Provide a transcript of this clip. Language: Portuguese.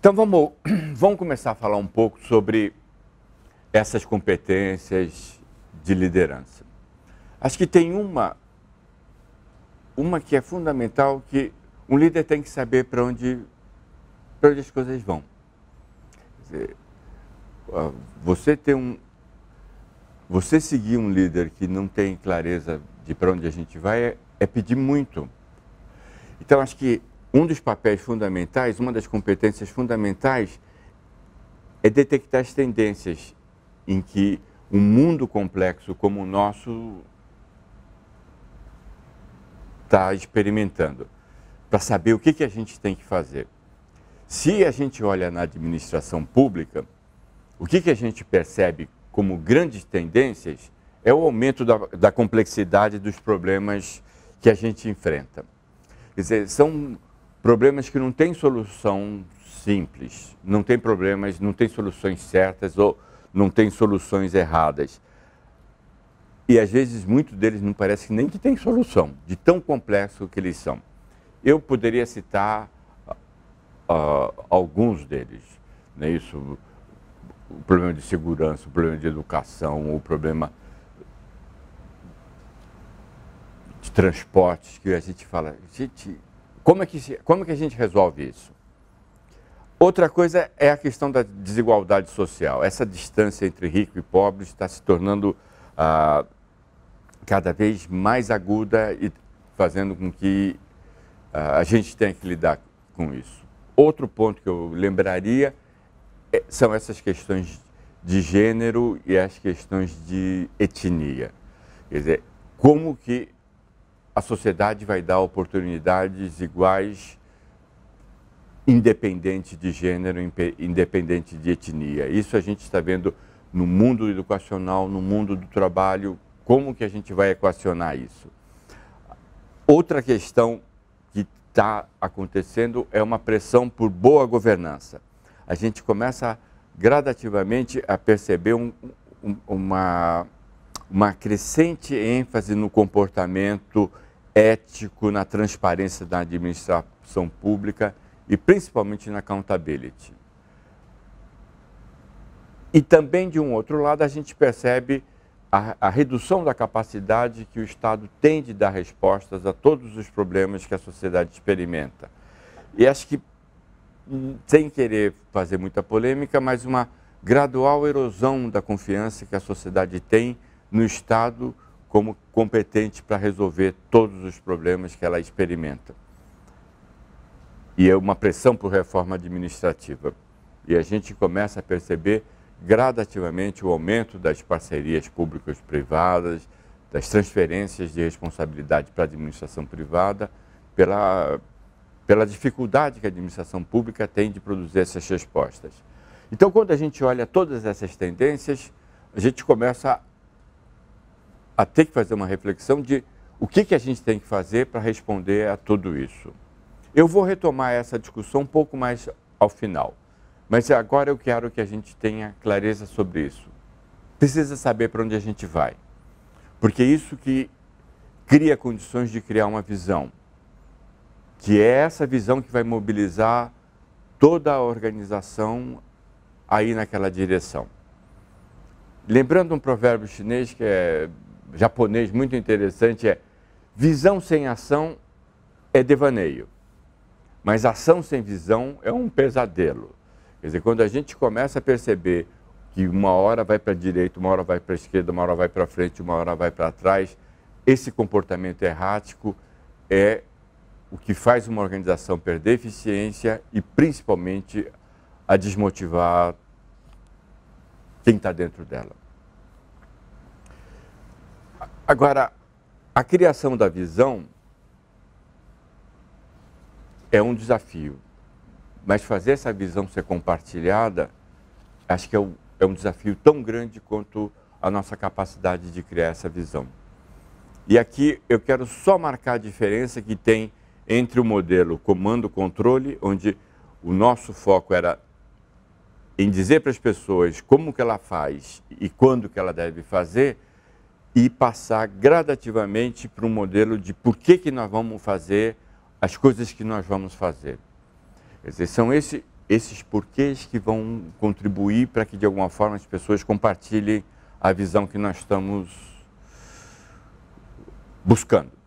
Então vamos, vamos começar a falar um pouco sobre essas competências de liderança. Acho que tem uma, uma que é fundamental que um líder tem que saber para onde, onde as coisas vão. Dizer, você ter um, você seguir um líder que não tem clareza de para onde a gente vai é, é pedir muito. Então acho que um dos papéis fundamentais, uma das competências fundamentais é detectar as tendências em que um mundo complexo como o nosso está experimentando, para saber o que, que a gente tem que fazer. Se a gente olha na administração pública, o que, que a gente percebe como grandes tendências é o aumento da, da complexidade dos problemas que a gente enfrenta. Quer dizer, são problemas que não têm solução simples, não tem problemas, não tem soluções certas ou não tem soluções erradas. E às vezes muitos deles não parece nem que tem solução, de tão complexo que eles são. Eu poderia citar uh, alguns deles, né? Isso, o problema de segurança, o problema de educação, o problema de transportes que a gente fala, gente, como é que, como é que a gente resolve isso? Outra coisa é a questão da desigualdade social. Essa distância entre rico e pobre está se tornando ah, cada vez mais aguda e fazendo com que ah, a gente tenha que lidar com isso. Outro ponto que eu lembraria é, são essas questões de gênero e as questões de etnia. Quer dizer, como que a sociedade vai dar oportunidades iguais, independente de gênero, independente de etnia. Isso a gente está vendo no mundo educacional, no mundo do trabalho, como que a gente vai equacionar isso. Outra questão que está acontecendo é uma pressão por boa governança. A gente começa gradativamente a perceber um, um, uma uma crescente ênfase no comportamento ético, na transparência da administração pública e principalmente na accountability. E também, de um outro lado, a gente percebe a, a, redução da capacidade que o Estado tem de dar respostas a todos os problemas que a sociedade experimenta. E acho que, sem querer fazer muita polêmica, mas uma gradual erosão da confiança que a sociedade tem no Estado como competente para resolver todos os problemas que ela experimenta. E é uma pressão por reforma administrativa. E a gente começa a perceber gradativamente o aumento das parcerias públicas privadas, das transferências de responsabilidade para a administração privada, pela, pela dificuldade que a administração pública tem de produzir essas respostas. Então, quando a gente olha todas essas tendências, a gente começa a ter que fazer uma reflexão de o que, que a gente tem que fazer para responder a tudo isso. Eu vou retomar essa discussão um pouco mais ao final, mas agora eu quero que a gente tenha clareza sobre isso. Precisa saber para onde a gente vai, porque é isso que cria condições de criar uma visão, que é essa visão que vai mobilizar toda a organização aí naquela direção. Lembrando um provérbio chinês que é japonês muito interessante é visão sem ação é devaneio, mas ação sem visão é um pesadelo. Quer dizer, quando a gente começa a perceber que uma hora vai para a direita, uma hora vai para a esquerda, uma hora vai para frente, uma hora vai para trás, esse comportamento errático é o que faz uma organização perder eficiência e principalmente a desmotivar quem está dentro dela. Agora, a criação da visão é um desafio, mas fazer essa visão ser compartilhada, acho que é um, é um desafio tão grande quanto a nossa capacidade de criar essa visão. E aqui eu quero só marcar a diferença que tem entre o modelo comando-controle, onde o nosso foco era em dizer para as pessoas como que ela faz e quando que ela deve fazer, e passar gradativamente para um modelo de por que, que nós vamos fazer as coisas que nós vamos fazer. Quer dizer, são esse, esses porquês que vão contribuir para que, de alguma forma, as pessoas compartilhem a visão que nós estamos buscando.